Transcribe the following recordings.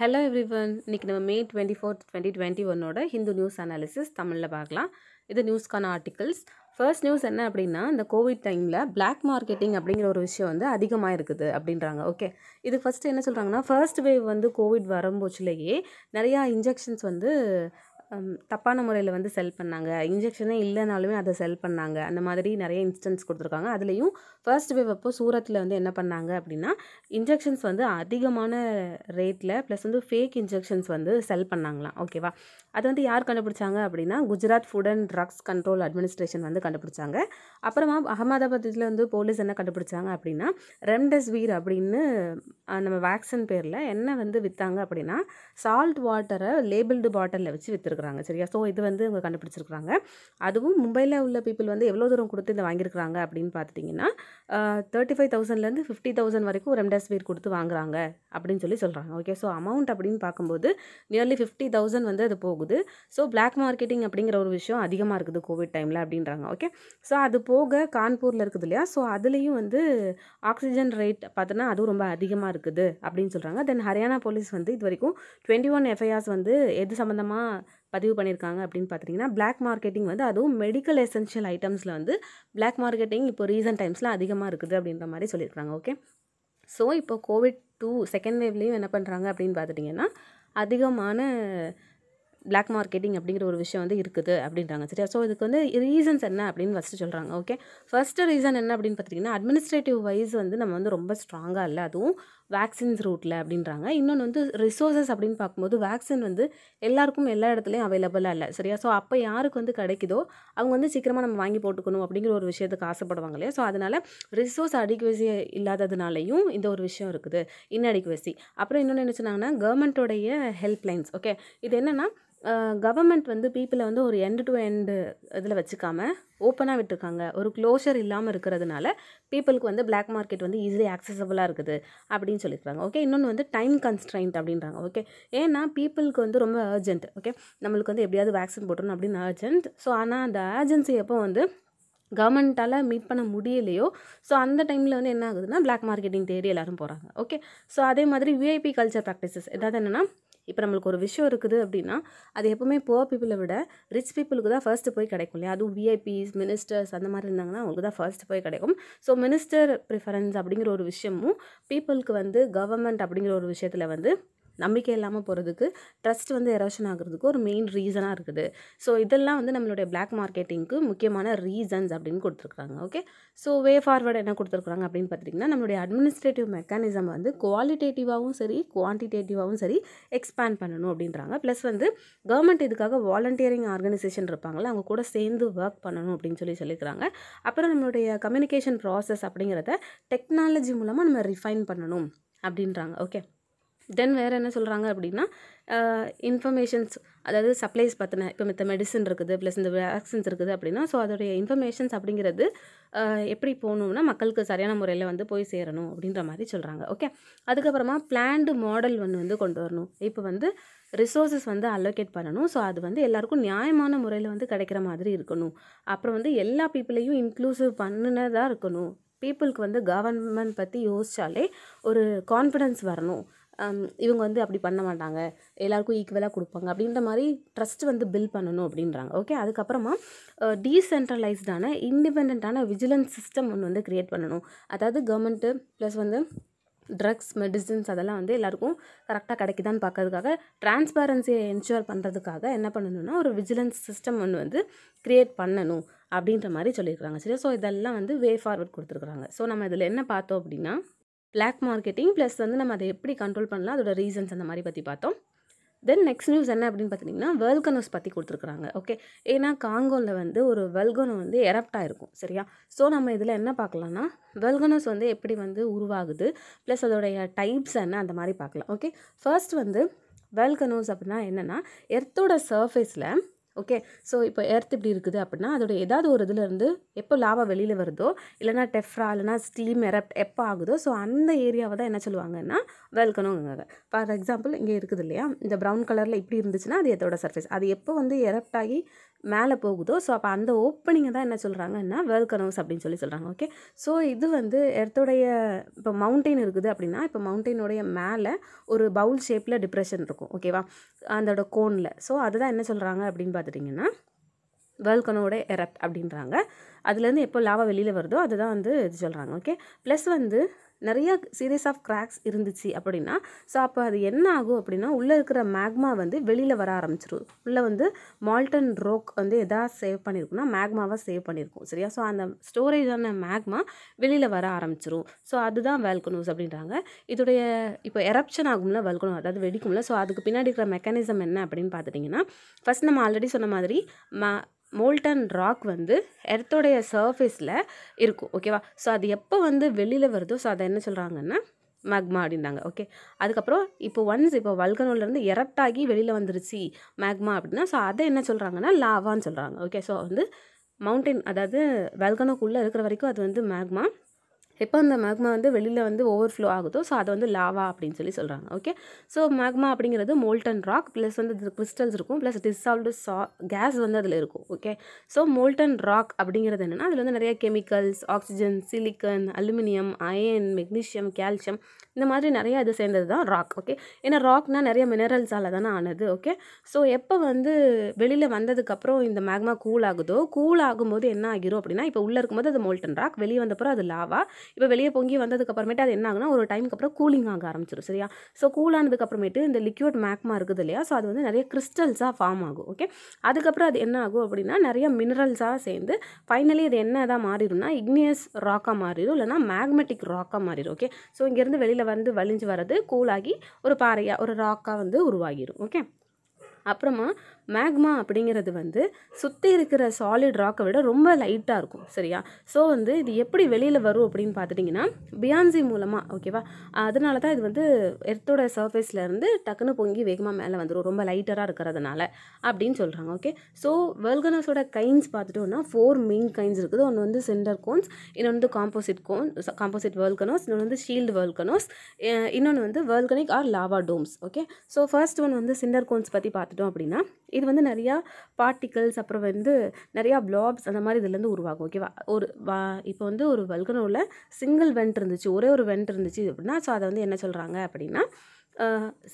hello everyone one இன்றைக்கி நம்ம May twenty fourth twenty twenty ஒன்னோட ஹிந்து நியூஸ் அனாலிசிஸ் தமிழில் பார்க்கலாம் இது நியூஸ்க்கான ஆர்டிகல்ஸ் ஃபர்ஸ்ட் நியூஸ் என்ன அப்படின்னா இந்த கோவிட் டைமில் பிளாக் மார்க்கெட்டிங் அப்படிங்கிற ஒரு விஷயம் வந்து அதிகமாக இருக்குது அப்படின்றாங்க ஓகே இது ஃபஸ்ட்டு என்ன சொல்கிறாங்கன்னா ஃபர்ஸ்ட் வேவ் வந்து கோவிட் வரும்போச்சுலேயே நிறையா இன்ஜெக்ஷன்ஸ் வந்து தப்பான முறையில் வந்து செல் பண்ணாங்க இன்ஜெக்ஷனே இல்லைனாலுமே அதை செல் பண்ணாங்க அந்த மாதிரி நிறைய இன்ஸ்டன்ஸ் கொடுத்துருக்காங்க அதுலேயும் ஃபர்ஸ்ட் வேவ் அப்போ சூரத்தில் வந்து என்ன பண்ணாங்க அப்படின்னா இன்ஜெக்ஷன்ஸ் வந்து அதிகமான ரேட்டில் ப்ளஸ் வந்து ஃபேக் இன்ஜெக்ஷன்ஸ் வந்து செல் பண்ணாங்களாம் ஓகேவா அது வந்து யார் கண்டுபிடிச்சாங்க அப்படின்னா Gujarat food and drugs control administration வந்து கண்டுபிடிச்சாங்க அப்புறமா அகமதாபாத்தில் வந்து போலீஸ் என்ன கண்டுபிடிச்சாங்க அப்படின்னா ரெம்டெஸ்வீர் அப்படின்னு நம்ம வேக்சின் பேரில் என்ன வந்து விற்றாங்க அப்படின்னா சால்ட் வாட்டரை லேபிள்டு பாட்டிலில் வச்சு விற்றுருக்குறாங்க சரியா ஸோ இது வந்து இவங்க கண்டுபிடிச்சிருக்கிறாங்க அதுவும் மும்பையில் உள்ள பீப்புள் வந்து எவ்வளோ தூரம் கொடுத்து இதை வாங்கியிருக்கிறாங்க அப்படின்னு பார்த்துட்டிங்கன்னா தேர்ட்டி ஃபைவ் தௌசண்ட்லேருந்து ஃபிஃப்டி தௌசண்ட் வரைக்கும் ரெம்டெசிவிர் கொடுத்து வாங்குறாங்க அப்படின்னு சொல்லி சொல்கிறாங்க ஓகே ஸோ அமௌண்ட் அப்படின்னு பார்க்கும்போது நியர்லி ஃபிஃப்டி தௌசண்ட் வந்து அது போகுது ஸோ பிளாக் மார்க்கெட்டிங் அப்படிங்கிற ஒரு விஷயம் அதிகமாக இருக்குது கோவிட் டைமில் அப்படின்றாங்க ஓகே ஸோ அது போக கான்பூரில் இருக்குது இல்லையா ஸோ அதுலேயும் வந்து ஆக்சிஜன் ரேட் பார்த்தோன்னா அதுவும் ரொம்ப அதிகமாக இருக்குது அப்படின்னு சொல்கிறாங்க தென் ஹரியானா போலீஸ் வந்து இது வரைக்கும் டுவெண்ட்டி ஒன் எஃப்ஐஆர்ஸ் வந்து எது சம்மந்தமாக பதிவு பண்ணியிருக்காங்க அப்படின்னு பார்த்தீங்கன்னா பிளாக் மார்க்கெட்டிங் வந்து அதுவும் மெடிக்கல் எசென்ஷியல் ஐட்டம்ஸில் வந்து பிளாக் மார்க்கெட்டிங் இப்போ ரீசன்ட் டைம்ஸில் அதிகமாக இருக்குது அப்படின்ற மாதிரி சொல்லியிருக்காங்க ஓகே ஸோ இப்போ கோவிட் டூ செகண்ட் வேவ்லேயும் என்ன பண்ணுறாங்க அப்படின்னு பார்த்துட்டிங்கன்னா அதிகமான பிளாக் மார்க்கெட்டிங் அப்படிங்கிற ஒரு விஷயம் வந்து இருக்குது அப்படின்றாங்க சரியா ஸோ இதுக்கு வந்து ரீசன்ஸ் என்ன அப்படின்னு ஃபஸ்ட்டு சொல்கிறாங்க ஓகே ஃபஸ்ட்டு ரீசன் என்ன அப்படின்னு பார்த்துட்டிங்கன்னா அட்மினிஸ்ட்ரேட்டிவ் வைஸ் வந்து நம்ம வந்து ரொம்ப ஸ்ட்ராங்காக இல்லை அதுவும் வேக்சின்ஸ் ரூட்டில் அப்படின்றாங்க இன்னொன்று வந்து ரிசோர்ஸஸ் அப்படின்னு பார்க்கும்போது வேக்சின் வந்து எல்லாருக்கும் எல்லா இடத்துலையும் அவைலபிளாக இல்லை சரியா ஸோ அப்போ யாருக்கு வந்து கிடைக்குதோ அவங்க வந்து சீக்கிரமாக நம்ம வாங்கி போட்டுக்கணும் அப்படிங்கிற ஒரு விஷயத்துக்கு ஆசைப்படுவாங்க இல்லையா ஸோ அதனால் ரிசோர்ஸ் அடிக்குவசி இல்லாததுனாலையும் இந்த ஒரு விஷயம் இருக்குது இன்னடிக்குவசி அப்புறம் இன்னொன்று என்ன சொன்னாங்கன்னா கவர்மெண்ட்டோடைய ஹெல்ப்லைன்ஸ் ஓகே இது என்னென்னா கவர்மெண்ட் வந்து பீப்புளை வந்து ஒரு எண்டு டு எண்டு இதில் வச்சுக்காம ஓப்பனாக விட்டுருக்காங்க ஒரு க்ளோஷர் இல்லாமல் இருக்கிறதுனால பீப்புளுக்கு வந்து பிளாக் மார்க்கெட் வந்து ஈஸிலி ஆக்சசபிளாக இருக்குது அப்படின்னு சொல்லியிருக்காங்க ஓகே இன்னொன்று வந்து டைம் கன்ஸ்ட்ரெயின்ட் அப்படின்றாங்க ஓகே ஏன்னா பீப்புளுக்கு வந்து ரொம்ப அர்ஜென்ட் ஓகே நம்மளுக்கு வந்து எப்படியாவது வேக்சின் போட்டணும் அப்படின்னு அர்ஜென்ட் ஸோ ஆனால் அந்த ஏர்ஜென்சி எப்போ வந்து கவர்மெண்ட்டால் மீட் பண்ண முடியலையோ ஸோ அந்த டைமில் வந்து என்ன ஆகுதுன்னா பிளாக் மார்க்கெட்டிங் தேடி எல்லோரும் போகிறாங்க ஓகே ஸோ அதே மாதிரி விஐபி கல்ச்சர் ப்ராக்டிசஸ் எதாவது என்னென்னா இப்போ நம்மளுக்கு ஒரு விஷயம் இருக்குது அப்படின்னா அது எப்போவுமே புவர் பீப்புளை விட ரிச் பீப்புளுக்கு தான் ஃபர்ஸ்ட்டு போய் கிடைக்கும் இல்லையா அதுவும் விஐபிஸ் மினிஸ்டர்ஸ் அந்த மாதிரி இருந்தாங்கன்னா அவங்களுக்கு தான் ஃபர்ஸ்ட் போய் கிடைக்கும் ஸோ மினிஸ்டர் ப்ரிஃபரன்ஸ் அப்படிங்கிற ஒரு விஷயமும் பீப்புளுக்கு வந்து கவர்மெண்ட் அப்படிங்கிற ஒரு விஷயத்தில் வந்து நம்பிக்கை இல்லாமல் போகிறதுக்கு ட்ரஸ்ட் வந்து எரோஷன் ஆகிறதுக்கு ஒரு மெயின் ரீசனாக இருக்குது ஸோ இதெல்லாம் வந்து நம்மளுடைய பிளாக் மார்க்கெட்டிங்க்கு முக்கியமான ரீசன்ஸ் அப்படின்னு கொடுத்துருக்குறாங்க ஓகே ஸோ வே ஃபார்வர்டு என்ன கொடுத்துருக்குறாங்க அப்படின்னு பார்த்தீங்கன்னா நம்மளுடைய அட்மினிஸ்ட்ரேட்டிவ் மெக்கானிசம் வந்து குவாலிட்டேட்டிவாகவும் சரி குவான்டிடேட்டிவாகவும் சரி எக்ஸ்பேண்ட் பண்ணணும் அப்படின்றாங்க ப்ளஸ் வந்து கவர்மெண்ட் இதுக்காக வாலண்டியரிங் ஆர்கனைசேஷன் இருப்பாங்களா அவங்க கூட சேர்ந்து ஒர்க் பண்ணணும் அப்படின்னு சொல்லி சொல்லியிருக்கிறாங்க அப்புறம் நம்மளுடைய கம்யூனிகேஷன் ப்ராசஸ் அப்படிங்கிறத டெக்னாலஜி மூலமாக நம்ம ரிஃபைன் பண்ணணும் அப்படின்றாங்க ஓகே தென் வேறு என்ன சொல்கிறாங்க அப்படின்னா இன்ஃபர்மேஷன்ஸ் அதாவது சப்ளைஸ் பற்றின இப்போ மற்ற மெடிசன் இருக்குது ப்ளஸ் இந்த வேக்சின்ஸ் இருக்குது அப்படின்னா ஸோ அதோடைய இன்ஃபர்மேஷன்ஸ் அப்படிங்கிறது எப்படி போகணும்னா மக்களுக்கு சரியான முறையில் வந்து போய் சேரணும் அப்படின்ற மாதிரி சொல்கிறாங்க ஓகே அதுக்கப்புறமா பிளான்டு மாடல் ஒன்று வந்து கொண்டு வரணும் இப்போ வந்து ரிசோர்ஸஸ் வந்து அலோகேட் பண்ணணும் ஸோ அது வந்து எல்லாருக்கும் நியாயமான முறையில் வந்து கிடைக்கிற மாதிரி இருக்கணும் அப்புறம் வந்து எல்லா பீப்புளையும் இன்க்ளூசிவ் பண்ணினதாக இருக்கணும் பீப்புளுக்கு வந்து கவர்மெண்ட் பற்றி யோசித்தாலே ஒரு கான்ஃபிடென்ஸ் வரணும் இவங்க வந்து அப்படி பண்ண மாட்டாங்க எல்லாருக்கும் ஈக்குவலாக கொடுப்பாங்க அப்படின்ற மாதிரி ட்ரஸ்ட் வந்து பில்ட் பண்ணணும் அப்படின்றாங்க ஓகே அதுக்கப்புறமா டீசென்ட்ரலைஸ்டான இண்டிபெண்ட்டான விஜிலன்ஸ் சிஸ்டம் ஒன்று வந்து க்ரியேட் பண்ணணும் அதாவது கவர்மெண்ட்டு ப்ளஸ் வந்து ட்ரக்ஸ் மெடிசின்ஸ் அதெல்லாம் வந்து எல்லாருக்கும் கரெக்டாக கிடைக்குதான்னு பார்க்கறதுக்காக டிரான்ஸ்பேரன்சியை என்ஷூர் பண்ணுறதுக்காக என்ன பண்ணணும்னா ஒரு விஜிலன்ஸ் சிஸ்டம் ஒன்று வந்து க்ரியேட் பண்ணணும் அப்படின்ற மாதிரி சொல்லியிருக்கிறாங்க சரி ஸோ இதெல்லாம் வந்து வே ஃபார்வர்ட் கொடுத்துருக்குறாங்க ஸோ நம்ம இதில் என்ன பார்த்தோம் அப்படின்னா பிளாக் மார்க்கெட்டிங் ப்ளஸ் வந்து நம்ம அதை எப்படி கண்ட்ரோல் பண்ணலாம் அதோட ரீசன்ஸ் அந்த மாதிரி பற்றி பார்த்தோம் தென் நெக்ஸ்ட் நியூஸ் என்ன அப்படின்னு பார்த்தீங்கன்னா வெல்கனோஸ் பற்றி கொடுத்துருக்குறாங்க ஓகே ஏன்னா காங்கோவில் வந்து ஒரு வெல்கனோ வந்து எரப்டாக இருக்கும் சரியா ஸோ நம்ம இதில் என்ன பார்க்கலான்னா வெல்கனோஸ் வந்து எப்படி வந்து உருவாகுது ப்ளஸ் அதோடைய டைப்ஸ் என்ன அந்த மாதிரி பார்க்கலாம் ஓகே ஃபர்ஸ்ட் வந்து வெல்கனோஸ் அப்படின்னா என்னென்னா எர்த்தோட சர்ஃபேஸில் ஓகே ஸோ இப்போ எர்த் இப்படி இருக்குது அப்படின்னா அதோட ஏதாவது ஒரு இதுலேருந்து எப்போ லாவா வெளியில் வருதோ இல்லைனா டெஃப்ரா இல்லைனா ஸ்டீம் எரப்ட் எப்போ ஆகுதோ ஸோ அந்த ஏரியாவை தான் என்ன சொல்லுவாங்கன்னா வெல்கணுங்காங்க ஃபார் எக்ஸாம்பிள் இங்கே இருக்குது இல்லையா இந்த ப்ரௌன் கலரில் இப்படி இருந்துச்சுன்னா அது எதோட சர்ஃபேஸ் அது எப்போ வந்து எரப்ட் ஆகி மேலே போகுதோ ஸோ அப்போ அந்த ஓப்பனிங்கை தான் என்ன சொல்கிறாங்கன்னா வேர்ல் அப்படின்னு சொல்லி சொல்கிறாங்க ஓகே ஸோ இது வந்து எர்த்தோடைய இப்போ மவுண்டெயின் இருக்குது அப்படின்னா இப்போ மவுண்டெயினுடைய மேலே ஒரு பவுல் ஷேப்பில் டிப்ரெஷன் இருக்கும் ஓகேவா அதோட கோனில் ஸோ அதுதான் என்ன சொல்கிறாங்க அப்படின்னு பார்த்துட்டிங்கன்னா வேல்கனோட எரப்ட் அப்படின்றாங்க அதுலேருந்து எப்போ லாவா வெளியில் வருதோ அதுதான் வந்து இது சொல்கிறாங்க ஓகே ப்ளஸ் வந்து நிறையா சீரீஸ் ஆஃப் கிராக்ஸ் இருந்துச்சு அப்படின்னா ஸோ அப்போ அது என்ன ஆகும் அப்படின்னா உள்ளே இருக்கிற மேக்மா வந்து வெளியில் வர ஆரம்பிச்சிடும் உள்ளே வந்து மால்டன் ரோக் வந்து எதாவது சேவ் பண்ணியிருக்குன்னா மேக்மாவாக சேவ் பண்ணியிருக்கும் சரியா ஸோ அந்த ஸ்டோரேஜான மேக்மா வெளியில் வர ஆரம்பிச்சிரும் ஸோ அதுதான் வேல்கனோஸ் அப்படின்றாங்க இதோடைய இப்போ எரப்ஷன் ஆகும்ல வேல்கனோ அதாவது வெடிக்கும்ல ஸோ அதுக்கு பின்னாடி இருக்கிற மெக்கானிசம் என்ன அப்படின்னு பார்த்துட்டிங்கன்னா ஃபஸ்ட் நம்ம ஆல்ரெடி சொன்ன மாதிரி மா மோல்டன் ராக் வந்து எர்த்தோடைய சர்ஃபேஸில் இருக்கும் ஓகேவா ஸோ அது எப்போ வந்து வெளியில் வருதோ ஸோ அதை என்ன சொல்கிறாங்கன்னா மேக்மா அப்படின்னாங்க ஓகே அதுக்கப்புறம் இப்போ ஒன்ஸ் இப்போ வல்கனோலேருந்து இரட்டாகி வெளியில் வந்துருச்சு மேக்மா அப்படின்னா ஸோ அதை என்ன சொல்கிறாங்கன்னா லாவான்னு சொல்கிறாங்க ஓகே ஸோ வந்து மவுண்டைன் அதாவது வல்கனோக்குள்ளே இருக்கிற வரைக்கும் அது வந்து மேக்மா எப்போ அந்த மேக்மா வந்து வெளியில் வந்து ஓவர்ஃப்ளோ ஆகுதோ ஸோ அதை வந்து லாவா அப்படின்னு சொல்லி சொல்கிறாங்க ஓகே ஸோ மேக்மா அப்படிங்கிறது மோல்டன் ராக் ப்ளஸ் வந்து கிறிஸ்டல்ஸ் இருக்கும் ப்ளஸ் டிசால்வ்டு சா கேஸ் வந்து அதில் இருக்கும் ஓகே ஸோ மோல்டன் ராக் அப்படிங்கிறது என்னென்னா அதில் வந்து நிறைய chemicals oxygen silicon aluminium iron magnesium calcium இந்த மாதிரி நிறையா இது சேர்ந்தது தான் ராக் ஓகே ஏன்னா ராக்னால் நிறைய மினரல்ஸால் தானே ஆனது ஓகே ஸோ எப்போ வந்து வெளியில் வந்ததுக்கப்புறம் இந்த மேக்மா கூல் ஆகுதோ கூல் ஆகும்போது என்ன ஆகிரும் அப்படின்னா இப்போ உள்ளே இருக்கும்போது அது மோல்டன் ராக் வெளியே வந்தப்பறம் அது லாவா இப்போ வெளியே பொங்கி வந்ததுக்கப்புறமேட்டு அது என்ன ஆகுனா ஒரு டைமுக்கு அப்புறம் கூலிங் ஆக ஆரம்பிச்சிடும் சரியா ஸோ கூல் ஆனதுக்கப்புறமேட்டு இந்த லிக்யூட் மேக்மா இருக்குது இல்லையா ஸோ அது வந்து நிறைய கிறிஸ்டல்ஸாக ஃபார்ம் ஆகும் ஓகே அதுக்கப்புறம் அது என்ன ஆகும் அப்படின்னா நிறைய மினரல்ஸாக சேர்ந்து ஃபைனலி அது என்ன தான் மாறிடும்னா இக்னியஸ் ராக்காக மாறிடும் இல்லைனா மேக்மெட்டிக் ராக்காக மாறிடும் ஓகே ஸோ இங்கேருந்து வெளியில் வந்து வலிஞ்சு வர்றது கூலாகி ஒரு பாறையாக ஒரு ராக்காக வந்து உருவாகிடும் ஓகே அப்புறமா மேக்மா அப்படிங்கிறது வந்து சுற்றி இருக்கிற சாலிட் ராக்கை விட ரொம்ப லைட்டாக இருக்கும் சரியா ஸோ வந்து இது எப்படி வெளியில் வரும் அப்படின்னு பார்த்துட்டிங்கன்னா பியான்சி மூலமாக ஓகேவா அதனால தான் இது வந்து எர்த்தோட சர்ஃபேஸ்லேருந்து டக்குன்னு பொங்கி வேகமாக மேலே வந்துடும் ரொம்ப லைட்டராக இருக்கிறதுனால அப்படின்னு சொல்கிறாங்க ஓகே ஸோ வெல்கனஸோட கைன்ஸ் பார்த்துட்டோம்னா ஃபோர் மெயின் கைன்ஸ் இருக்குது ஒன்று வந்து சென்டர் கோன்ஸ் இன்னொன்று வந்து காம்போசிட் கோன் காம்போசிட் வேல்கனோஸ் இன்னொன்று வந்து ஷீல்டு வேல்கனோஸ் இன்னொன்று வந்து volcanic or lava domes okay so first one வந்து சிண்டர் கோன்ஸ் பற்றி பார்த்துட்டோம் அப்படின்னா இது வந்து நிறையா பார்ட்டிகல்ஸ் அப்புறம் வந்து நிறையா பிளாப்ஸ் அந்த மாதிரி இதுலேருந்து உருவாகும் ஓகேவா ஒரு வா இப்போ வந்து ஒரு வல்கனோவில் சிங்கிள் வெண்ட் இருந்துச்சு ஒரே ஒரு வெண்ட் இருந்துச்சு அப்படின்னா ஸோ அதை வந்து என்ன சொல்கிறாங்க அப்படின்னா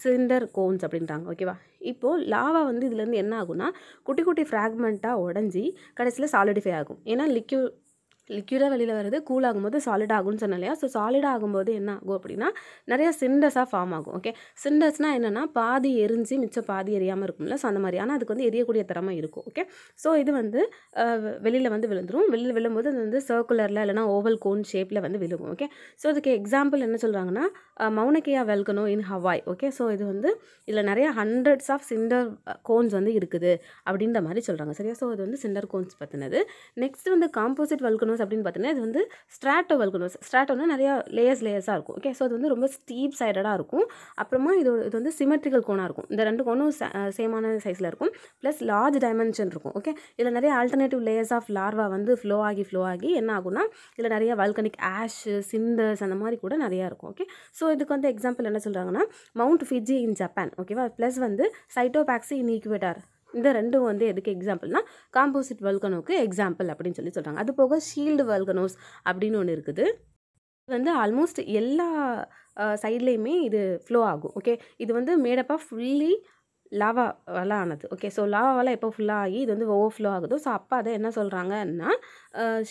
சிலிண்டர் கோன்ஸ் அப்படின்றாங்க ஓகேவா இப்போது லாவா வந்து இதுலேருந்து என்ன ஆகும்னா குட்டி குட்டி ஃப்ராக்மெண்ட்டாக உடஞ்சி கடைசியில் சாலிடிஃபை ஆகும் ஏன்னா லிக்யூ லிக்யூடாக வெளியில் வருது கூல் ஆகும்போது சாலிட் ஆகும்னு சொன்னேன் இல்லையா ஸோ சாலிட் ஆகும்போது என்ன ஆகும் அப்படின்னா நிறையா சிண்டஸாக ஃபார்ம் ஆகும் ஓகே சிண்டஸ்னால் என்னென்னா பாதி எரிஞ்சு மிச்சம் பாதி எரியாமல் இருக்கும்ல ஸோ அந்த மாதிரி ஆனால் அதுக்கு வந்து எரியக்கூடிய திறமை இருக்கும் ஓகே ஸோ இது வந்து வெளியில் வந்து விழுந்துடும் வெளியில் விழும்போது அது வந்து சர்க்குலரில் இல்லைனா ஓவல் கோன் ஷேப்பில் வந்து விழுகும் ஓகே ஸோ அதுக்கு எக்ஸாம்பிள் என்ன சொல்கிறாங்கன்னா Mauna Kea volcano in Hawaii okay so இது வந்து இதில் நிறைய ஹண்ட்ரட்ஸ் ஆஃப் சிண்டர் கோன்ஸ் வந்து இருக்குது அப்படின்ற மாதிரி சொல்கிறாங்க சரியா ஸோ இது வந்து சிண்டர் கோன்ஸ் பற்றினது நெக்ஸ்ட் வந்து காம்போசிட் வெல்கனோ வல்கனோஸ் அப்படின்னு பார்த்தீங்கன்னா இது வந்து ஸ்ட்ராட்டோ வல்கனோஸ் ஸ்ட்ராட்டோனா நிறையா லேயர்ஸ் லேயர்ஸாக இருக்கும் ஓகே ஸோ அது வந்து ரொம்ப ஸ்டீப் சைடடாக இருக்கும் அப்புறமா இது இது வந்து சிமெட்ரிக்கல் கோனாக இருக்கும் இந்த ரெண்டு கோனும் சேமான சைஸில் இருக்கும் ப்ளஸ் லார்ஜ் டைமென்ஷன் இருக்கும் ஓகே இதில் நிறைய ஆல்டர்னேட்டிவ் லேயர்ஸ் ஆஃப் லார்வா வந்து ஃப்ளோ ஆகி ஃப்ளோ ஆகி என்ன ஆகும்னா இதில் நிறைய வல்கனிக் ஆஷ் சிந்தர்ஸ் அந்த மாதிரி கூட நிறையா இருக்கும் ஓகே ஸோ இதுக்கு வந்து எக்ஸாம்பிள் என்ன சொல்கிறாங்கன்னா மவுண்ட் ஃபிஜி இன் ஜப்பான் ஓகேவா ப்ளஸ் வந்து சைட்டோபேக்ஸி இன் ஈக்குவேட்டார் இந்த ரெண்டும் வந்து எதுக்கு எக்ஸாம்பிள்னா காம்போசிட் வல்கனோவுக்கு எக்ஸாம்பிள் அப்படின்னு சொல்லி சொல்கிறாங்க அது போக ஷீல்டு வல்கனோஸ் அப்படின்னு ஒன்று இருக்குது இது வந்து ஆல்மோஸ்ட் எல்லா சைட்லேயுமே இது ஃப்ளோ ஆகும் ஓகே இது வந்து மேடப்பாக ஃபுல்லி லாவாவால் ஆனது ஓகே ஸோ லாவாவால் எப்போ ஃபுல்லாக ஆகி இது வந்து ஓவர் ஃப்ளோ ஆகுதோ ஸோ அப்போ அதை என்ன சொல்கிறாங்கன்னா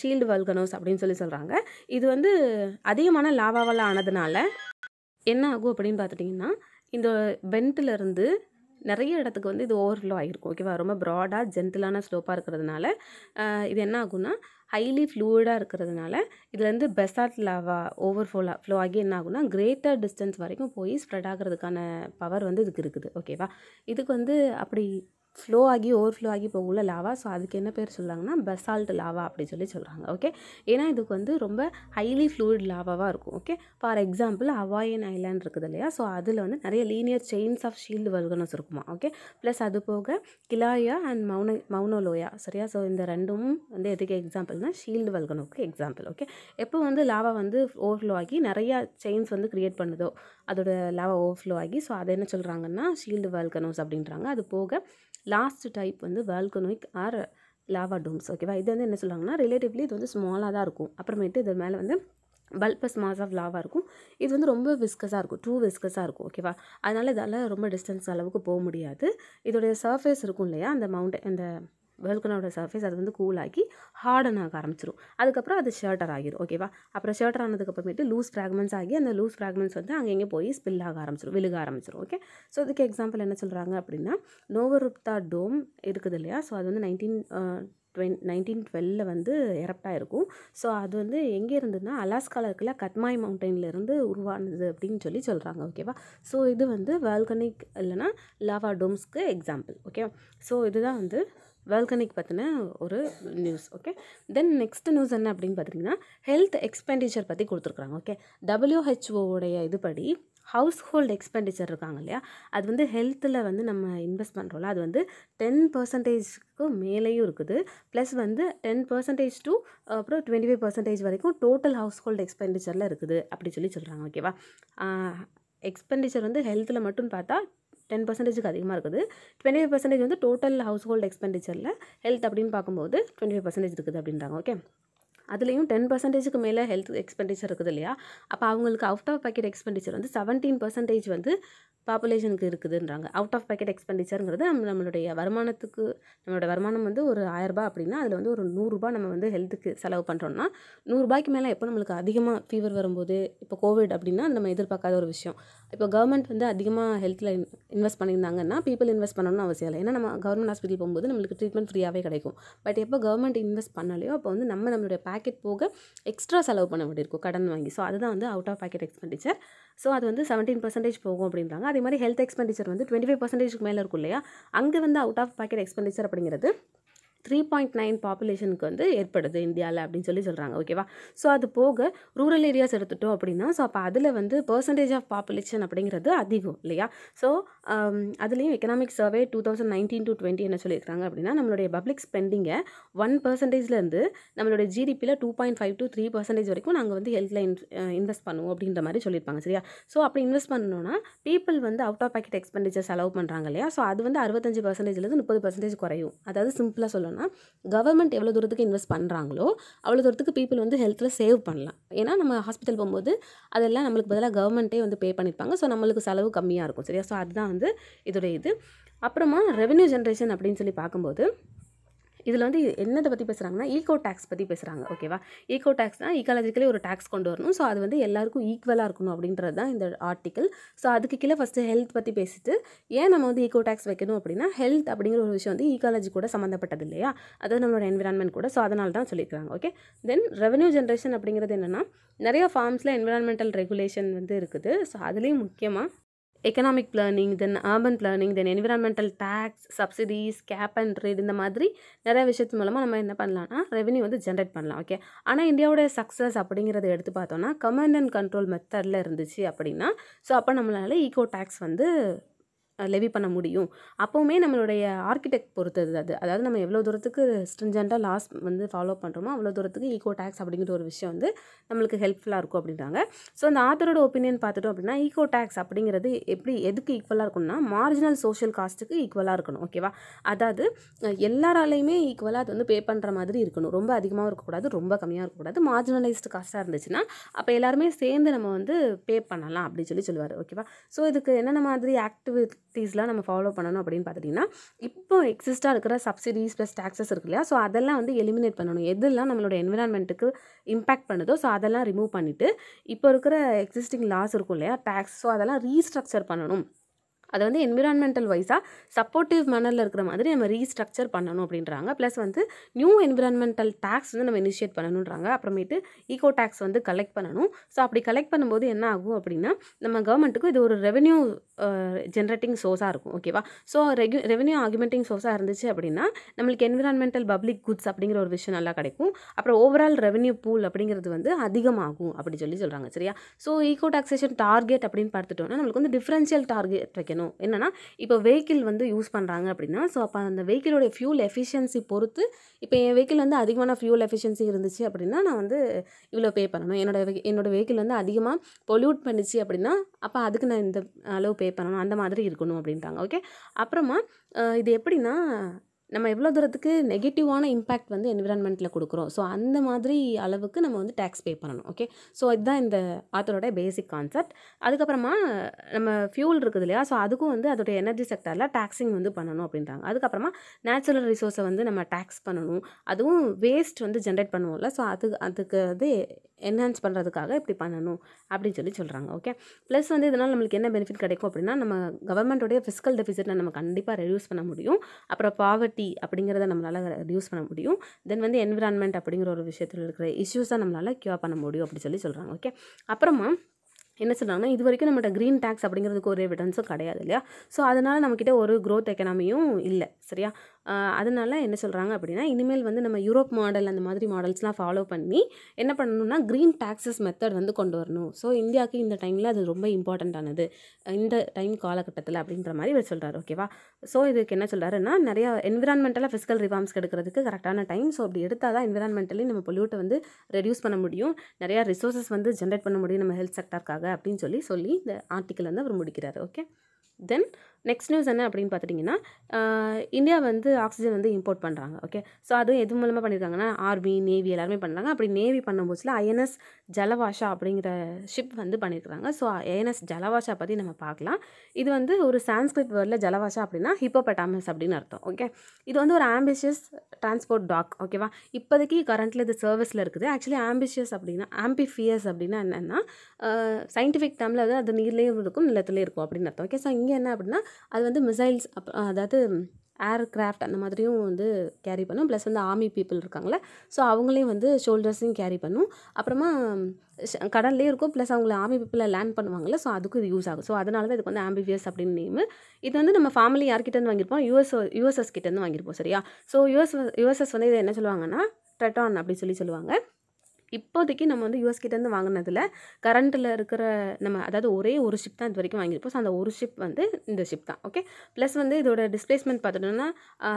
ஷீல்டு வல்கனோஸ் அப்படின்னு சொல்லி சொல்கிறாங்க இது வந்து அதிகமான லாவாவால் ஆனதுனால என்ன ஆகும் அப்படின்னு பார்த்துட்டிங்கன்னா இந்த பெண்ட்டிலேருந்து நிறைய இடத்துக்கு வந்து இது ஓவர்ஃப்ளோ ஆகிருக்கும் ஓகேவா ரொம்ப ப்ராடாக ஜென்டிலான ஸ்லோப்பாக இருக்கிறதுனால இது என்ன ஆகும்னா ஹைலி ஃப்ளூயிடாக இருக்கிறதுனால இதுலேருந்து பெஸாட் லாவா ஓவர்ஃப்ளோலா ஃப்ளோ ஆகி என்ன ஆகுனா கிரேட்டர் டிஸ்டன்ஸ் வரைக்கும் போய் ஸ்ப்ரெட் ஆகிறதுக்கான பவர் வந்து இதுக்கு இருக்குது ஓகேவா இதுக்கு வந்து அப்படி ஃப்ளோ ஆகி ஓவர் ஃப்ளோ ஆகி போகுள்ள லாவா ஸோ அதுக்கு என்ன பேர் சொல்கிறாங்கன்னா பெசால்ட் லாவா அப்படின்னு சொல்லி சொல்கிறாங்க ஓகே ஏன்னா இதுக்கு வந்து ரொம்ப ஹைலி ஃப்ளூயிட் லாவாவாக இருக்கும் okay for example Hawaiian island இருக்குது இல்லையா ஸோ அதில் வந்து நிறைய linear chains of shield volcanoes இருக்குமா ஓகே ப்ளஸ் அது போக கிலாயா அண்ட் மௌன மௌனோலோயா சரியா ஸோ இந்த ரெண்டும் வந்து எதுக்கு எக்ஸாம்பிள்னா ஷீல்டு வல்கனுக்கு எக்ஸாம்பிள் ஓகே எப்போ வந்து லாவா வந்து ஓவர் ஃப்ளோ ஆகி நிறையா செயின்ஸ் வந்து க்ரியேட் பண்ணுதோ அதோட லாவா ஓவர்ஃப்ளோ ஆகி ஸோ அதை என்ன சொல்கிறாங்கன்னா ஷீல்டு வேல்கனோஸ் அப்படின்றாங்க அது போக லாஸ்ட் டைப் வந்து வேல்கனோயிக் ஆர் லாவா டூம்ஸ் ஓகேவா இது வந்து என்ன சொல்கிறாங்கன்னா ரிலேட்டிவ்லி இது வந்து ஸ்மாலாக தான் இருக்கும் அப்புறமேட்டு இது மேலே வந்து பல்பஸ் மாஸ் ஆஃப் லாவாக இருக்கும் இது வந்து ரொம்ப விஸ்கஸாக இருக்கும் டூ விஸ்கஸாக இருக்கும் ஓகேவா அதனால் இதால் ரொம்ப டிஸ்டன்ஸ் அளவுக்கு போக முடியாது இதோடைய சர்ஃபேஸ் இருக்கும் இல்லையா அந்த மவுண்டன் அந்த வெல்கனோட சர்ஃபேஸ் அது வந்து கூலாக்கி ஹார்டன் ஆக ஆரம்பிச்சிடும் அதுக்கப்புறம் அது ஷர்ட்டர் ஆகிடும் ஓகேவா அப்புறம் ஷர்ட்டர் ஆனதுக்கப்புறமேட்டு லூஸ் ஃப்ராக்மெண்ட்ஸ் ஆகி அந்த லூஸ் ஃப்ராக்மெண்ட்ஸ் வந்து அங்கே போய் ஸ்பில் ஆக ஆரம்பிச்சிடும் விழுக ஆரம்பிச்சிடும் ஓகே ஸோ இதுக்கு எக்ஸாம்பிள் என்ன சொல்கிறாங்க அப்படின்னா நோவருப்தா டோம் இருக்குது இல்லையா ஸோ அது வந்து நைன்டீன் டுவென் நைன்டீன் டுவெல்ல வந்து எரப்டாக இருக்கும் ஸோ அது வந்து எங்கே இருந்ததுன்னா அலாஸ்காவில் இருக்கிற கட்மாய் மவுண்டெயின்லேருந்து உருவானது அப்படின்னு சொல்லி சொல்கிறாங்க ஓகேவா ஸோ இது வந்து வேல்கனிக் இல்லைனா லாவா டோம்ஸ்க்கு எக்ஸாம்பிள் ஓகேவா ஸோ இதுதான் வந்து வேல்கனிக் பற்றின ஒரு news okay then next news என்ன அப்படின்னு பார்த்தீங்கன்னா ஹெல்த் எக்ஸ்பெண்டிச்சர் பற்றி கொடுத்துருக்குறாங்க ஓகே டபிள்யூஹெச்ஓவுடைய இதுபடி ஹவுஸ் ஹோல்டு எக்ஸ்பெண்டிச்சர் இருக்காங்க இல்லையா அது வந்து ஹெல்த்தில் வந்து நம்ம இன்வெஸ்ட் பண்ணுறோம்ல அது வந்து டென் பர்சன்டேஜ்க்கு மேலேயும் இருக்குது ப்ளஸ் வந்து டென் பர்சன்டேஜ் டு அப்புறம் டுவெண்ட்டி ஃபைவ் பர்சன்டேஜ் வரைக்கும் டோட்டல் ஹவுஸ் ஹோல்டு எக்ஸ்பெண்டிச்சரில் இருக்குது அப்படி சொல்லி சொல்கிறாங்க ஓகேவா எக்ஸ்பெண்டிச்சர் வந்து ஹெல்த்தில் மட்டும் பார்த்தா டென் பர்சன்டேஜுக்கு அதிகமாக இருக்குது டுவெண்ட்டி ஃபைவ் பர்சன்டேஜ் வந்து டோட்டல் ஹவுஸ் ஹோல்டு எக்ஸ்பெண்டிச்சரில் ஹெல்த் அப்படின்னு பார்க்கும்போது டுவெண்ட்டி ஃபைவ் பர்சன்டேஜ் இருக்குது அப்படின்றாங்க ஓகே அதுலேயும் டென் பர்சன்டேஜுக்கு மேலே ஹெல்த் எக்ஸ்பெண்டிச்சர் இருக்குது இல்லையா அப்போ அவங்களுக்கு அவுட் ஆஃப் பாக்கெட் எக்ஸ்பெண்டிச்சர் வந்து செவன்டீன் பர்சன்டேஜ் வந்து பாப்புலேஷனுக்கு இருக்குதுன்றாங்க அவுட் ஆஃப் பாக்கெட் எக்ஸ்பெண்டிச்சருங்கிறது நம்ம நம்மளுடைய வருமானத்துக்கு நம்மளோட வருமானம் வந்து ஒரு ஆயரரூபா அப்படின்னா அதில் வந்து ஒரு நூறுரூபா நம்ம வந்து ஹெல்த்துக்கு செலவு பண்ணுறோன்னா நூறுரூபாய்க்கு மேலே எப்போ நம்மளுக்கு அதிகமாக ஃபீவர் வரும்போது இப்போ கோவிட் அப்படின்னா நம்ம எதிர்பார்க்காத ஒரு விஷயம் இப்போ கவர்மெண்ட் வந்து அதிகமாக ஹெல்த்தில் இன்வெஸ்ட் பண்ணியிருந்தாங்கன்னா பீப்பிள் இன்வெஸ்ட் பண்ணணும்னு அவசியம் இல்லை ஏன்னா நம்ம கவர்மெண்ட் ஹாஸ்பிட்டல் போகும்போது நம்மளுக்கு ட்ரீட்மெண்ட் ஃப்ரீயாகவே கிடைக்கும் பட் எப்போ கவர்மெண்ட் இன்வெஸ்ட் பண்ணலையோ அப்போ வந்து நம்ம நம்மளுடைய பேக்கெட் போக எக்ஸ்ட்ரா செலவு பண்ண வேண்டியிருக்கும் கடன் வாங்கி ஸோ அதுதான் வந்து out of pocket expenditure so அது வந்து செவன்டீன் பர்சன்டேஜ் போகும் அப்படின்றாங்க அதே மாதிரி ஹெல்த் எக்ஸ்பெண்டிச்சர் வந்து டுவெண்ட்டி ஃபைவ் பர்சன்டேஜ்க்கு மேலே இருக்கும் இல்லையா அங்கே வந்து அவுட் ஆஃப் பேக்கெட் எக்ஸ்பெண்டிச்சர் அப்படிங்கிறது த்ரீ பாயிண்ட் நைன் பாப்புலேஷனுக்கு வந்து ஏற்படுது இந்தியாவில் அப்படின்னு சொல்லி சொல்கிறாங்க ஓகேவா ஸோ அது போக ரூரல் ஏரியாஸ் எடுத்துட்டோம் அப்படின்னா ஸோ அப்போ அதில் வந்து பர்சன்டேஜ் ஆஃப் பாப்புலேஷன் அப்படிங்கிறது அதிகம் இல்லையா ஸோ அதுலேயும் economic survey two thousand nineteen to twenty என்ன சொல்லியிருக்காங்க அப்படின்னா நம்மளுடைய பப்ளிக் ஸ்பெண்டிங்கை ஒன் பர்சன்டேஜ்லேருந்து நம்மளுடைய ஜிடிபியில் two point five to three percentage வரைக்கும் நாங்கள் வந்து ஹெல்த்தில் இன்வெஸ்ட் பண்ணுவோம் அப்படின்ற மாதிரி சொல்லியிருப்பாங்க சரியா ஸோ அப்படி இன்வெஸ்ட் பண்ணணும்னா பீப்புள் வந்து out of pocket expenditures allow பண்ணுறாங்க இல்லையா ஸோ அது வந்து அறுபத்தஞ்சு பர்சன்டேஜ்லேருந்து முப்பது பர்சன்டேஜ் குறையும் அதாவது சிம்பிளாக சொல்லணும் என்னென்னா கவர்மெண்ட் எவ்வளோ தூரத்துக்கு இன்வெஸ்ட் பண்ணுறாங்களோ அவ்வளோ தூரத்துக்கு பீப்புள் வந்து ஹெல்த்தில் சேவ் பண்ணலாம் ஏன்னா நம்ம ஹாஸ்பிட்டல் போகும்போது அதெல்லாம் நம்மளுக்கு பதிலாக கவர்மெண்ட்டே வந்து பே பண்ணியிருப்பாங்க ஸோ நம்மளுக்கு செலவு கம்மியாக இருக்கும் சரியா ஸோ அதுதான் வந்து இதோடைய இது அப்புறமா ரெவன்யூ ஜென்ரேஷன் அப்படின்னு சொல்லி பார்க்கும்போது இதில் வந்து என்னதை பற்றி பேசுகிறாங்கன்னா ஈகோ டேக்ஸ் பற்றி பேசுகிறாங்க ஓகேவா ஈகோ டேக்ஸ்னால் ஈக்காலஜிக்கலி ஒரு டேக்ஸ் கொண்டு வரணும் ஸோ அது வந்து எல்லாருக்கும் ஈக்குவலாக இருக்கணும் அப்படின்றது தான் இந்த ஆர்டிக்கல் ஸோ அதுக்கு கீழே ஃபஸ்ட்டு ஹெல்த் பற்றி பேசிட்டு ஏன் நம்ம வந்து ஈகோ டேக்ஸ் வைக்கணும் அப்படின்னா ஹெல்த் அப்படிங்கிற ஒரு விஷயம் வந்து ஈக்காலஜி கூட சம்மந்தப்பட்டது இல்லையா அதாவது நம்மளோட என்விரான்மெண்ட் கூட ஸோ அதனால தான் சொல்லியிருக்காங்க ஓகே தென் ரெவன்யூ ஜென்ரேஷன் அப்படிங்கிறது என்னென்னா நிறைய ஃபார்ம்ஸில் என்விரான்மெண்டல் ரெகுலேஷன் வந்து இருக்குது ஸோ அதுலேயும் முக்கியமாக economic planning then urban planning then environmental tax subsidies cap and trade இந்த மாதிரி நிறைய விஷயத்து மூலமாக நம்ம என்ன பண்ணலாம்னா ரெவன்யூ வந்து ஜென்ரேட் பண்ணலாம் ஓகே ஆனால் இந்தியாவோட சக்ஸஸ் அப்படிங்கிறத எடுத்து பார்த்தோன்னா கமாண்ட் அண்ட் கண்ட்ரோல் மெத்தடில் இருந்துச்சு அப்படின்னா ஸோ அப்போ நம்மளால ஈகோ டேக்ஸ் வந்து லெவி பண்ண முடியும் அப்போவுமே நம்மளுடைய ஆர்கிடெக்ட் பொறுத்தது அது அதாவது நம்ம எவ்வளோ தூரத்துக்கு ஸ்ட்ரிஞ்சண்ட்டாக லாஸ் வந்து ஃபாலோ பண்ணுறோமோ அவ்வளோ தூரத்துக்கு ஈகோ டேக்ஸ் அப்படிங்கிற ஒரு விஷயம் வந்து நம்மளுக்கு ஹெல்ப்ஃபுல்லாக இருக்கும் அப்படின்றாங்க ஸோ அந்த ஆத்தரோட ஒப்பீனியன் பார்த்துட்டோம் அப்படின்னா ஈகோ டேக்ஸ் அப்படிங்கிறது எப்படி எதுக்கு ஈக்குவலாக இருக்கணும்னா மார்ஜினல் சோஷியல் காஸ்ட்டுக்கு ஈக்குவலாக இருக்கணும் ஓகேவா அதாவது எல்லாராலையுமே ஈக்குவலாக அது வந்து பே பண்ணுற மாதிரி இருக்கணும் ரொம்ப அதிகமாக இருக்கக்கூடாது ரொம்ப கம்மியாக இருக்கக்கூடாது மார்ஜினலைஸ்டு காஸ்ட்டாக இருந்துச்சுன்னா அப்போ எல்லாருமே சேர்ந்து நம்ம வந்து பே பண்ணலாம் அப்படின்னு சொல்லி சொல்லுவார் ஓகேவா ஸோ இதுக்கு என்னென்ன மாதிரி ஆக்டிவ் ப்ராக்டிஸ்லாம் நம்ம ஃபாலோ பண்ணணும் அப்படின்னு பார்த்தீங்கன்னா இப்போ எக்ஸிஸ்ட்டாக இருக்கிற சப்சிடிஸ் ப்ளஸ் டேக்ஸஸ் இருக்கு இல்லையா ஸோ அதெல்லாம் வந்து எலிமினேட் பண்ணணும் எதெல்லாம் நம்மளோட என்விரான்மெண்ட்டுக்கு இம்பேக்ட் பண்ணுதோ ஸோ அதெல்லாம் ரிமூவ் பண்ணிவிட்டு இப்போ இருக்கிற எக்ஸிஸ்டிங் லாஸ் இருக்கும் இல்லையா டேக்ஸ் ஸோ அதெல்லாம் ரீஸ்ட்ரக்சர் பண்ணணும் அதை வந்து என்விரான்மெண்டல் வைஸாக சப்போர்ட்டிவ் மேனரில் இருக்கிற மாதிரி நம்ம ரீஸ்ட்ரக்சர் பண்ணணும் அப்படின்றாங்க ப்ளஸ் வந்து நியூ என்விரான்மெண்டல் டேக்ஸ் வந்து நம்ம இனிஷியேட் பண்ணணுன்றாங்க அப்புறமேட்டு ஈகோ டேக்ஸ் வந்து கலெக்ட் பண்ணணும் ஸோ அப்படி கலெக்ட் பண்ணும்போது என்ன ஆகும் அப்படின்னா நம்ம கவர்மெண்ட்டுக்கு இது ஒரு ரெவென்யூ ஜென்ரேட்டிங் சோர்ஸாக இருக்கும் ஓகேவா ஸோ ரெகு ரெவென்யூ ஆகுமெண்டிங் சோர்ஸாக இருந்துச்சு அப்படின்னா நம்மளுக்கு என்விரான்மெண்டல் பப்ளிக் குட்ஸ் அப்படிங்கிற ஒரு விஷயம் நல்லா கிடைக்கும் அப்புறம் ஓவரால் ரெவென்யூ பூல் அப்படிங்கிறது வந்து அதிகமாகும் அப்படின்னு சொல்லி சொல்கிறாங்க சரியா ஸோ ஈகோ டாக்ஸேஷன் டார்கெட் அப்படின்னு பார்த்துட்டோம்னா நம்மளுக்கு வந்து டிஃப்ரென்ஷியல் டார்கெட் வைக்கணும் பயன்படுத்தணும் என்னென்னா இப்போ வெஹிக்கிள் வந்து யூஸ் பண்ணுறாங்க அப்படின்னா ஸோ அப்போ அந்த வெஹிக்கிளோடைய ஃபியூல் எஃபிஷியன்சி பொறுத்து இப்போ என் வெஹிக்கிள் வந்து அதிகமான ஃபியூல் எஃபிஷியன்சி இருந்துச்சு அப்படின்னா நான் வந்து இவ்வளோ பே பண்ணணும் என்னோடய என்னோடய வெஹிக்கிள் வந்து அதிகமாக பொல்யூட் பண்ணிச்சு அப்படின்னா அப்போ அதுக்கு நான் இந்த அளவு பே பண்ணணும் அந்த மாதிரி இருக்கணும் அப்படின்றாங்க ஓகே அப்புறமா இது எப்படின்னா நம்ம எவ்வளோ தூரத்துக்கு நெகட்டிவான இம்பேக்ட் வந்து என்விரான்மெண்ட்டில் கொடுக்குறோம் ஸோ அந்த மாதிரி அளவுக்கு நம்ம வந்து டேக்ஸ் பே பண்ணணும் ஓகே ஸோ இதுதான் இந்த ஆத்தரோட பேசிக் கான்செப்ட் அதுக்கப்புறமா நம்ம ஃபியூல் இருக்குது இல்லையா ஸோ அதுக்கும் வந்து அதோடைய எனர்ஜி செக்டரில் டேக்ஸிங் வந்து பண்ணணும் அப்படின்றாங்க அதுக்கப்புறமா நேச்சுரல் ரிசோர்ஸை வந்து நம்ம டேக்ஸ் பண்ணணும் அதுவும் வேஸ்ட் வந்து ஜென்ரேட் பண்ணுவோம்ல ஸோ அது அதுக்கு அது என்ஹான்ஸ் பண்ணுறதுக்காக இப்படி பண்ணணும் அப்படின்னு சொல்லி சொல்கிறாங்க ஓகே ப்ளஸ் வந்து இதனால் நம்மளுக்கு என்ன பெனிஃபிட் கிடைக்கும் அப்படின்னா நம்ம கவர்மெண்ட்டோடைய ஃபிஸிக்கல் டெஃபிசிட்டை நம்ம கண்டிப்பாக ரெடியூஸ் பண்ண முடியும் அப்புறம் பாவர்ட்டி டி அப்படிங்கிறத நம்மளால் ரெடியூஸ் பண்ண முடியும் தென் வந்து என்விரான்மெண்ட் அப்படிங்கிற ஒரு விஷயத்தில் இருக்கிற இஷ்யூஸை நம்மளால் க்யூர் பண்ண முடியும் அப்படி சொல்லி சொல்கிறாங்க ஓகே அப்புறமா என்ன சொல்கிறாங்கன்னா இது வரைக்கும் நம்மகிட்ட க்ரீன் டேக்ஸ் அப்படிங்கிறதுக்கு ஒரு எவிடன்ஸும் கிடையாது இல்லையா ஸோ அதனால் நம்மக்கிட்ட ஒரு க்ரோத் எக்கனாமியும் இல்லை சரியா அதனால் என்ன சொல்கிறாங்க அப்படின்னா இனிமேல் வந்து நம்ம யூரோப் மாடல் அந்த மாதிரி மாடல்ஸ்லாம் ஃபாலோ பண்ணி என்ன பண்ணணும்னா க்ரீன் டேக்ஸஸ் மெத்தட் வந்து கொண்டு வரணும் ஸோ இந்தியாவுக்கு இந்த டைமில் அது ரொம்ப இம்பார்ட்டண்ட்டானது இந்த டைம் காலகட்டத்தில் அப்படின்ற மாதிரி இவர் சொல்கிறார் ஓகேவா ஸோ இதுக்கு என்ன சொல்கிறாருன்னா நிறையா என்விரான்மெண்டலாக ஃபிசிக்கல் ரிஃபார்ம்ஸ் எடுக்கிறதுக்கு கரெக்டான டைம் ஸோ அப்படி எடுத்தால் தான் என்விரான்மெண்டலி நம்ம பொல்யூட்டை வந்து ரெடியூஸ் பண்ண முடியும் நிறையா ரிசோர்ஸஸ் வந்து ஜென்ரேட் பண்ண முடியும் நம்ம ஹெல்த் செக்டருக்காக அப்படின்னு சொல்லி சொல்லி இந்த ஆர்டிக்கல் வந்து அவர் முடிக்கிறார் ஓகே தென் நெக்ஸ்ட் நியூஸ் என்ன அப்படின்னு பார்த்துட்டிங்கன்னா இந்தியா வந்து ஆக்சிஜன் வந்து இம்போர்ட் பண்ணுறாங்க ஓகே ஸோ அதுவும் எது மூலமாக பண்ணியிருக்காங்கன்னா ஆர்மி நேவி எல்லாருமே பண்ணுறாங்க அப்படி நேவி பண்ணும்போதுல ஐஎன்எஸ் ஜலவாஷா அப்படிங்கிற ஷிப் வந்து பண்ணியிருக்காங்க ஸோ ஐஎன்எஸ் ஜலவாஷா பற்றி நம்ம பார்க்கலாம் இது வந்து ஒரு சான்ஸ்கிரிட் வேர்டில் ஜலவாஷா அப்படின்னா ஹிப்போபட்டாமஸ் அப்படின்னு அர்த்தம் ஓகே இது வந்து ஒரு ஆம்பிஷியஸ் டிரான்ஸ்போர்ட் டாக் ஓகேவா இப்போதைக்கு கரண்ட்டில் இது சர்வீஸில் இருக்குது ஆக்சுவலி ஆம்பிஷியஸ் அப்படின்னா ஆம்பிஃபியஸ் அப்படின்னா என்னென்னா சயின்டிஃபிக் டேர்மில் அது அது நீர்லேயும் இருக்கும் நிலத்துலேயும் இருக்கும் அப்படின்னு அர்த்தம் ஓகே ஸோ இங்கே என்ன அப்படின்னா அது வந்து மிசைல்ஸ் அப் அதாவது ஏர் கிராஃப்ட் அந்த மாதிரியும் வந்து கேரி பண்ணும் ப்ளஸ் வந்து ஆர்மி பீப்புள் இருக்காங்கள ஸோ அவங்களையும் வந்து ஷோல்டர்ஸையும் கேரி பண்ணும் அப்புறமா கடல்லையும் இருக்கும் ப்ளஸ் அவங்கள ஆர்மி பீப்புளை லேண்ட் பண்ணுவாங்கள்ல ஸோ அதுக்கும் இது யூஸ் ஆகும் ஸோ அதனால தான் இதுக்கு வந்து ஆம்பிவியஸ் அப்படின்னு நேம் இது வந்து நம்ம ஃபேமிலி யார்கிட்டேருந்து வாங்கியிருப்போம் யூஎஸ் யூஎஸ்எஸ் கிட்டேருந்து வாங்கியிருப்போம் சரியா ஸோ யூஎஸ் யூஎஸ்எஸ் வந்து இதை என்ன சொல்லுவாங்கன்னா ட்ரெட்டான் அப்படின்னு சொல்லி சொல்லுவாங்க இப்போதைக்கு நம்ம வந்து யூஎஸ் கிட்டேருந்து வாங்கினதில் கரண்ட்டில் இருக்கிற நம்ம அதாவது ஒரே ஒரு ஷிப் தான் இது வரைக்கும் வாங்கியிருப்போம் ஸோ அந்த ஒரு ஷிப் வந்து இந்த ஷிப் தான் ஓகே ப்ளஸ் வந்து இதோட டிஸ்பிளேஸ்மெண்ட் பார்த்துட்டோம்னா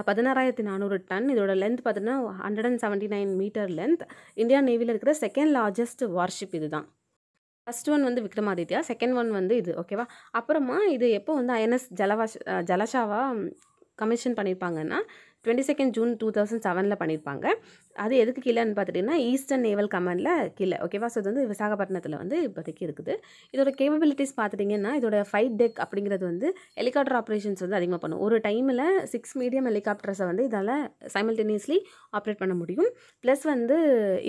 பதினாறாயிரத்தி நானூறு டன் இதோட லென்த் பார்த்தோன்னா hundred and seventy nine meter length India நேவியில் இருக்கிற செகண்ட் லார்ஜஸ்ட் வார்ஷிப் இது தான் ஃபஸ்ட் ஒன் வந்து விக்ரமாதித்யா செகண்ட் ஒன் வந்து இது ஓகேவா அப்புறமா இது எப்போ வந்து ஐஎன்எஸ் ஜலவாஷ் ஜலஷாவாக கமிஷன் பண்ணியிருப்பாங்கன்னா twenty second June two thousand செவனில் பண்ணியிருப்பாங்க அது எதுக்கு கீழேன்னு பார்த்துட்டிங்கன்னா ஈஸ்டர்ன் நேவல் கமாண்டில் கீழே ஓகேவா ஸோ இது வந்து விசாகப்பட்டினத்தில் வந்து இப்போதைக்கு இருக்குது இதோட கேப்பபிலிட்டிஸ் பார்த்துட்டிங்கன்னா இதோட ஃபைட் டெக் அப்படிங்கிறது வந்து ஹெலிகாப்டர் ஆப்ரேஷன்ஸ் வந்து அதிகமாக பண்ணும் ஒரு டைமில் சிக்ஸ் மீடியம் ஹெலிகாப்டர்ஸை வந்து இதால் சைமல்டேனியஸ்லி ஆப்ரேட் பண்ண முடியும் ப்ளஸ் வந்து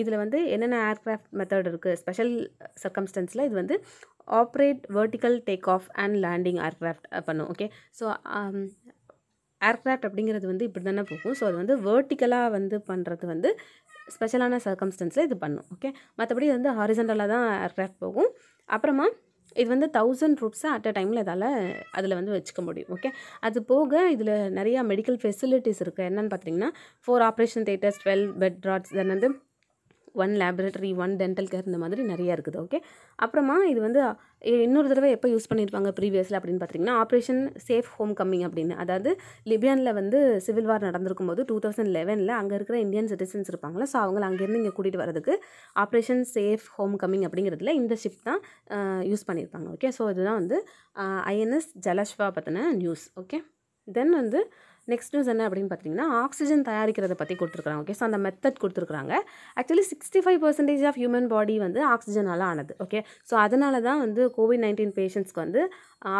இதில் வந்து என்னென்ன ஏர்க்ராஃப்ட் மெத்தட் இருக்குது ஸ்பெஷல் சர்க்கம்ஸ்டன்ஸில் இது வந்து operate vertical take off and landing aircraft பண்ணும் ஓகே ஸோ um, ஏர்க்ராஃப்ட் அப்படிங்கிறது வந்து இப்படி தானே போகும் ஸோ அது வந்து வேர்ட்டிக்கலாக வந்து பண்ணுறது வந்து ஸ்பெஷலான சர்க்கம்ஸ்டன்ஸில் இது பண்ணும் ஓகே மற்றபடி வந்து ஹாரிசன்டலாக தான் ஏர்க்ராஃப்ட் போகும் அப்புறமா இது வந்து தௌசண்ட் ரூப்ஸை அட் அ டைமில் இதால் அதில் வந்து வச்சுக்க முடியும் ஓகே அது போக இதில் நிறையா மெடிக்கல் ஃபெசிலிட்டிஸ் இருக்குது என்னென்னு பார்த்தீங்கன்னா four operation theatres twelve bed rods then வந்து one laboratory one dental care இந்த மாதிரி நிறையா இருக்குது ஓகே அப்புறமா இது வந்து இன்னொரு தடவை எப்போ யூஸ் பண்ணியிருப்பாங்க ப்ரீவியஸில் அப்படின்னு பார்த்தீங்கன்னா ஆப்ரேஷன் சேஃப் ஹோம் கம்மிங் அப்படின்னு அதாவது லிபியானில் வந்து சிவில் வார் நடந்திருக்கும் போது டூ தௌசண்ட் லெவனில் அங்கே இருக்கிற இந்தியன் சிட்டிசன்ஸ் இருப்பாங்களா ஸோ அவங்கள அங்கேருந்து இங்கே கூட்டிகிட்டு வரதுக்கு ஆப்ரேஷன் சேஃப் ஹோம் கம்மிங் அப்படிங்கிறதுல இந்த ஷிப் தான் யூஸ் பண்ணியிருப்பாங்க ஓகே ஸோ இதுதான் வந்து ஐஎன்எஸ் ஜலஷ்வா பற்றின நியூஸ் ஓகே தென் வந்து நெக்ஸ்ட் நியூஸ் என்ன அப்படின்னு பார்த்தீங்கன்னா ஆக்சிஜன் தயாரிக்கிறத பற்றி கொடுத்துருக்குறாங்க ஓகே ஸோ அந்த மெத்தட் கொடுத்துருக்குறாங்க actually sixty five percentage of human body வந்து ஆக்சிஜனால் ஆனது ஓகே ஸோ அதனால தான் வந்து கோவிட் நைன்டீன் பேஷண்ட்ஸ்க்கு வந்து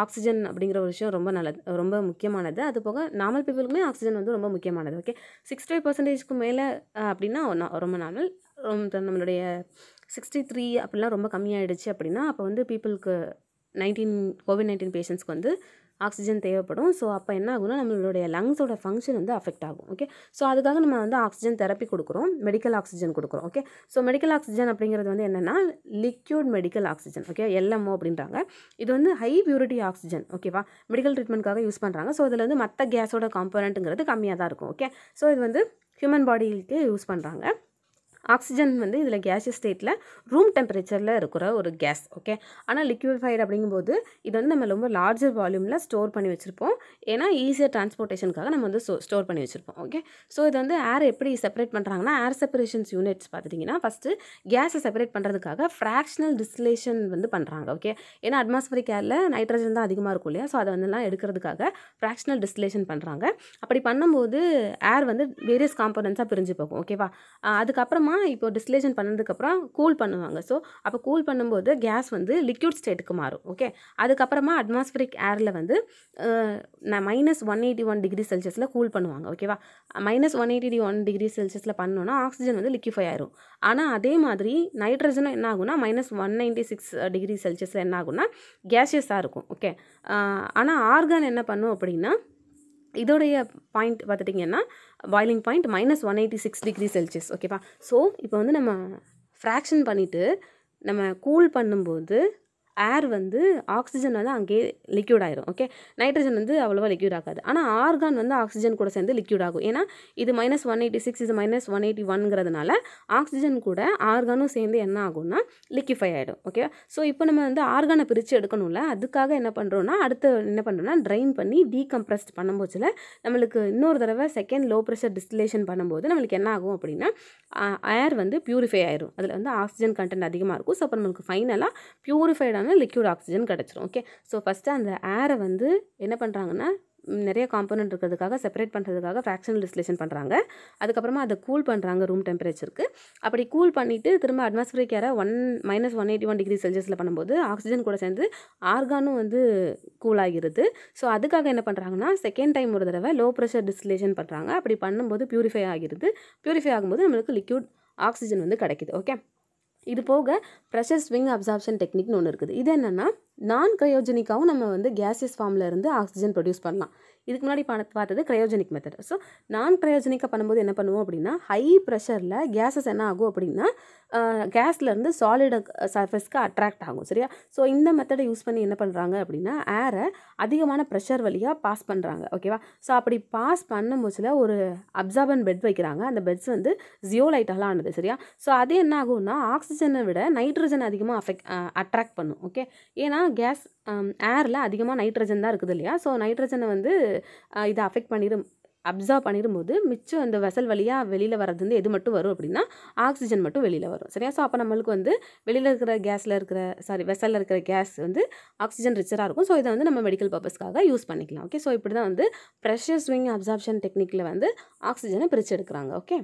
ஆக்சிஜன் அப்படிங்கிற ஒரு விஷயம் ரொம்ப நல்லது ரொம்ப முக்கியமானது அது போக நார்மல் பீப்புளுக்குமே ஆக்சிஜன் வந்து ரொம்ப முக்கியமானது ஓகே சிக்ஸ்டி ஃபைவ் பர்சன்டேஜ்க்கு மேலே அப்படின்னா ரொம்ப நார்மல் நம்மளுடைய சிக்ஸ்டி த்ரீ அப்படிலாம் ரொம்ப கம்மியாகிடுச்சு அப்படின்னா அப்போ வந்து பீப்புளுக்கு நைன்டீன் கோவிட் நைன்டீன் பேஷண்ட்ஸ்க்கு வந்து ஆக்சிஜன் தேவைப்படும் ஸோ அப்போ என்ன ஆகும்னா நம்மளுடைய லங்ஸோட ஃபங்க்ஷன் வந்து அஃபெக்ட் ஆகும் ஓகே ஸோ அதுக்காக நம்ம வந்து ஆக்சிஜன் தெரப்பி கொடுக்குறோம் மெடிக்கல் ஆக்சிஜன் கொடுக்குறோம் ஓகே ஸோ மெடிக்கல் ஆக்சிஜன் அப்படிங்கிறது வந்து என்னென்னா liquid medical oxygen okay LMO அப்படின்றாங்க இது வந்து ஹை பியூரிட்டி ஆக்சிஜன் ஓகேவா மெடிக்கல் ட்ரீட்மெண்ட்காக யூஸ் பண்ணுறாங்க ஸோ இதில் வந்து மற்ற கேஸோட காம்பனண்ட்டுங்கிறது கம்மியாக தான் இருக்கும் ஓகே ஸோ இது வந்து ஹியூமன் பாடிக்கு யூஸ் பண்ணுறாங்க ஆக்சிஜன் வந்து இதில் கேஸ் ஸ்டேட்டில் ரூம் டெம்பரேச்சரில் இருக்கிற ஒரு கேஸ் ஓகே ஆனால் லிக்யூஃபைடு அப்படிங்கும்போது இது வந்து நம்ம ரொம்ப லார்ஜர் வால்யூமில் ஸ்டோர் பண்ணி வச்சுருப்போம் ஏன்னா ஈஸியாக டிரான்ஸ்போர்ட்டேஷனுக்காக நம்ம வந்து ஸ்டோர் பண்ணி வச்சுருப்போம் ஓகே ஸோ இது வந்து ஏர் எப்படி செப்பரேட் பண்ணுறாங்கன்னா ஏர் செப்பரேஷன்ஸ் யூனிட்ஸ் பார்த்துட்டிங்கன்னா ஃபஸ்ட்டு கேஸை செப்பரேட் பண்ணுறதுக்காக ஃப்ராக்ஷனல் டிஸ்லேஷன் வந்து பண்ணுறாங்க ஓகே ஏன்னா அட்மாஸ்பரிக் ஏரில் நைட்ரஜன் தான் அதிகமாக இருக்கும் இல்லையா ஸோ அதை வந்துலாம் எடுக்கிறதுக்காக ஃப்ராக்ஷனல் டிஸ்லேஷன் பண்ணுறாங்க அப்படி பண்ணும்போது ஏர் வந்து வேரியஸ் காம்பனன்ஸாக பிரிஞ்சு போகும் ஓகேவா அதுக்கப்புறமா அப்புறமா இப்போ டிஸ்லேஷன் பண்ணதுக்கப்புறம் கூல் பண்ணுவாங்க ஸோ அப்போ கூல் பண்ணும்போது கேஸ் வந்து லிக்யூட் ஸ்டேட்டுக்கு மாறும் ஓகே அதுக்கப்புறமா அட்மாஸ்பிரிக் ஏரில் வந்து நான் minus one eighty one degree செல்சியஸில் கூல் பண்ணுவாங்க ஓகேவா minus one eighty one degree செல்சியஸில் பண்ணோன்னா ஆக்சிஜன் வந்து லிக்யூஃபை ஆயிரும் ஆனால் அதே மாதிரி நைட்ரஜனும் என்ன ஆகும்னா minus one ninety six degree செல்சியஸில் என்ன ஆகும்னா கேஷியஸாக இருக்கும் ஓகே ஆனால் ஆர்கான் என்ன பண்ணும் அப்படின்னா இதோடைய பாயிண்ட் பார்த்துட்டிங்கன்னா boiling point minus one eighty six degree Celsius ஓகேவா ஸோ இப்போ வந்து நம்ம ஃப்ராக்ஷன் பண்ணிவிட்டு நம்ம கூல் பண்ணும்போது ஏர் வந்து ஆக்சிஜன் வந்து அங்கேயே லிக்யூட் ஆயிரும் ஓகே நைட்ரஜன் வந்து அவ்வளோவா லிக்யூட் ஆகாது ஆனால் ஆர்கான் வந்து ஆக்சிஜன் கூட சேர்ந்து லிக்யூட் ஆகும் ஏன்னா இது மைனஸ் ஒன் எயிட்டி சிக்ஸ் இது மைனஸ் ஒன் எயிட்டி ஒன்ங்கிறதுனால ஆக்சிஜன் கூட ஆர்கானும் சேர்ந்து என்ன ஆகும்னா லிக்யூஃபை ஆகிடும் ஓகே ஸோ இப்போ நம்ம வந்து ஆர்கானை பிரித்து எடுக்கணும்ல அதுக்காக என்ன பண்ணுறோன்னா அடுத்து என்ன பண்ணுறோன்னா ட்ரைன் பண்ணி டீகம்ப்ரஸ்ட் பண்ணும்போதுல நம்மளுக்கு இன்னொரு தடவை செகண்ட் லோ ப்ரெஷர் டிஸ்டிலேஷன் பண்ணும்போது நம்மளுக்கு என்ன ஆகும் அப்படின்னா ஏர் வந்து பியூரிஃபை ஆயிரும் அதில் வந்து ஆக்சிஜன் கண்டென்ட் அதிகமாக இருக்கும் ஸோ அப்போ நம்மளுக்கு ஃபைனலாக பியூரிஃபைடான கொடுத்தாங்கன்னா லிக்யூட் ஆக்சிஜன் கிடச்சிரும் ஓகே ஸோ ஃபஸ்ட்டு அந்த ஏரை வந்து என்ன பண்ணுறாங்கன்னா நிறைய காம்பனண்ட் இருக்கிறதுக்காக செப்பரேட் பண்ணுறதுக்காக ஃப்ராக்ஷனல் டிஸ்லேஷன் பண்ணுறாங்க அதுக்கப்புறமா அதை கூல் பண்ணுறாங்க ரூம் டெம்பரேச்சருக்கு அப்படி கூல் பண்ணிவிட்டு திரும்ப அட்மாஸ்பியரிக் ஏரை one minus one eighty one degree செல்சியஸில் பண்ணும்போது ஆக்சிஜன் கூட சேர்ந்து ஆர்கானும் வந்து கூல் ஆகிருது ஸோ அதுக்காக என்ன பண்ணுறாங்கன்னா செகண்ட் டைம் ஒரு தடவை லோ ப்ரெஷர் டிஸ்லேஷன் பண்ணுறாங்க அப்படி பண்ணும்போது ப்யூரிஃபை ஆகிருது ப்யூரிஃபை ஆகும்போது நம்மளுக்கு லிக்யூட் ஆக்சிஜன் வந்து கிடைக்கிது ஓகே இது போக ப்ரெஷர் ஸ்விங் அப்சார்ப்ஷன் டெக்னிக்னு ஒன்று இருக்குது இது என்னென்னா நான் க்ரையோஜெனிக்காகவும் நம்ம வந்து கேஸஸ் ஃபார்மில் இருந்து ஆக்சிஜன் ப்ரொடியூஸ் பண்ணலாம் இதுக்கு முன்னாடி பார்த்தது க்ரையோஜெனிக் மெத்தட் ஸோ நான் க்ரையோஜெனிக்காக பண்ணும்போது என்ன பண்ணுவோம் அப்படின்னா ஹை ப்ரெஷரில் கேஸஸ் என்ன ஆகும் அப்படின்னா கேஸ்லேருந்து சாலிட் சர்ஃபேஸ்க்கு அட்ராக்ட் ஆகும் சரியா ஸோ இந்த மெத்தடை யூஸ் பண்ணி என்ன பண்ணுறாங்க அப்படின்னா ஏரை அதிகமான ப்ரெஷர் வழியாக பாஸ் பண்ணுறாங்க ஓகேவா ஸோ அப்படி பாஸ் பண்ணும் போச்சில் ஒரு அப்சார்பன் பெட் வைக்கிறாங்க அந்த பெட்ஸ் வந்து ஜியோலைட்டாலாம் ஆனது சரியா ஸோ அது என்ன ஆகும்னா ஆக்சிஜனை விட நைட்ரஜன் அதிகமாக அஃபெக்ட் அட்ராக்ட் பண்ணும் ஓகே ஏன்னா கேஸ் ஏரில் அதிகமாக நைட்ரஜன் தான் இருக்குது இல்லையா ஸோ நைட்ரஜனை வந்து இதை அஃபெக்ட் பண்ணிடும் அப்சார்ப் பண்ணிடும்போது மிச்சம் அந்த வெசல் வழியாக வெளியில் வர்றது வந்து எது மட்டும் வரும் அப்படின்னா ஆக்சிஜன் மட்டும் வெளியில் வரும் சரியா ஸோ அப்போ நம்மளுக்கு வந்து வெளியில் இருக்கிற கேஸில் இருக்கிற சாரி வெசலில் இருக்கிற கேஸ் வந்து ஆக்சிஜன் ரிச்சராக இருக்கும் ஸோ இதை வந்து நம்ம மெடிக்கல் பர்பஸ்க்காக யூஸ் பண்ணிக்கலாம் ஓகே ஸோ இப்படி தான் வந்து ப்ரெஷர் ஸ்விங் அப்சார்ப்ஷன் டெக்னிக்கில் வந்து ஆக்சிஜனை பிரித்து எடுக்கிறாங்க ஓகே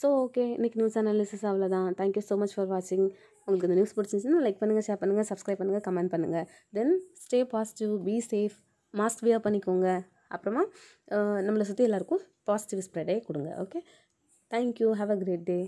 ஸோ ஓகே இன்றைக்கி நியூஸ் அனாலிசிஸ் அவ்வளோதான் தேங்க்யூ ஸோ மச் ஃபார் வாட்சிங் உங்களுக்கு இந்த நியூஸ் பிடிச்சிருந்துச்சுன்னா லைக் பண்ணுங்கள் ஷேர் பண்ணுங்கள் சப்ஸ்கிரைப் பண்ணுங்கள் கமெண்ட் பண்ணுங்கள் then stay positive be safe mask wear பண்ணிக்கோங்க அப்புறமா நம்மளை சுற்றி எல்லாேருக்கும் பாசிட்டிவ் ஸ்ப்ரெடே கொடுங்க okay thank you have a great day